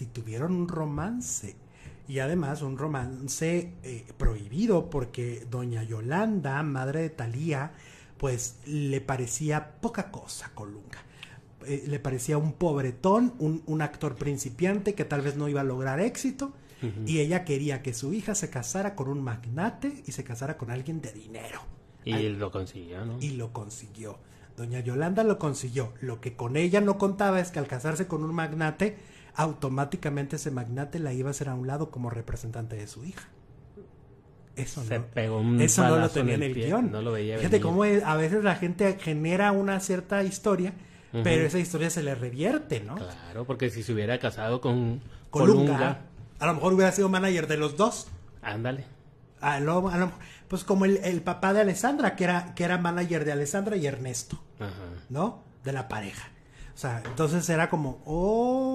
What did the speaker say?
si tuvieron un romance. Y además un romance eh, prohibido porque doña Yolanda, madre de Talía, pues le parecía poca cosa a Colunga. Eh, le parecía un pobretón, un, un, actor principiante que tal vez no iba a lograr éxito. Y ella quería que su hija se casara con un magnate y se casara con alguien de dinero. Y lo consiguió, ¿no? Y lo consiguió. Doña Yolanda lo consiguió. Lo que con ella no contaba es que al casarse con un magnate, automáticamente ese magnate la iba a hacer a un lado como representante de su hija. Eso no, eso no lo tenía en el, guión. No Fíjate cómo a veces la gente genera una cierta historia pero esa historia se le revierte, ¿no? Claro, porque si se hubiera casado con Colunga, a lo mejor hubiera sido manager de los dos. Ándale. pues como el, papá de Alessandra, que era, que era manager de Alessandra y Ernesto, ¿no? De la pareja. O sea, entonces era como, oh,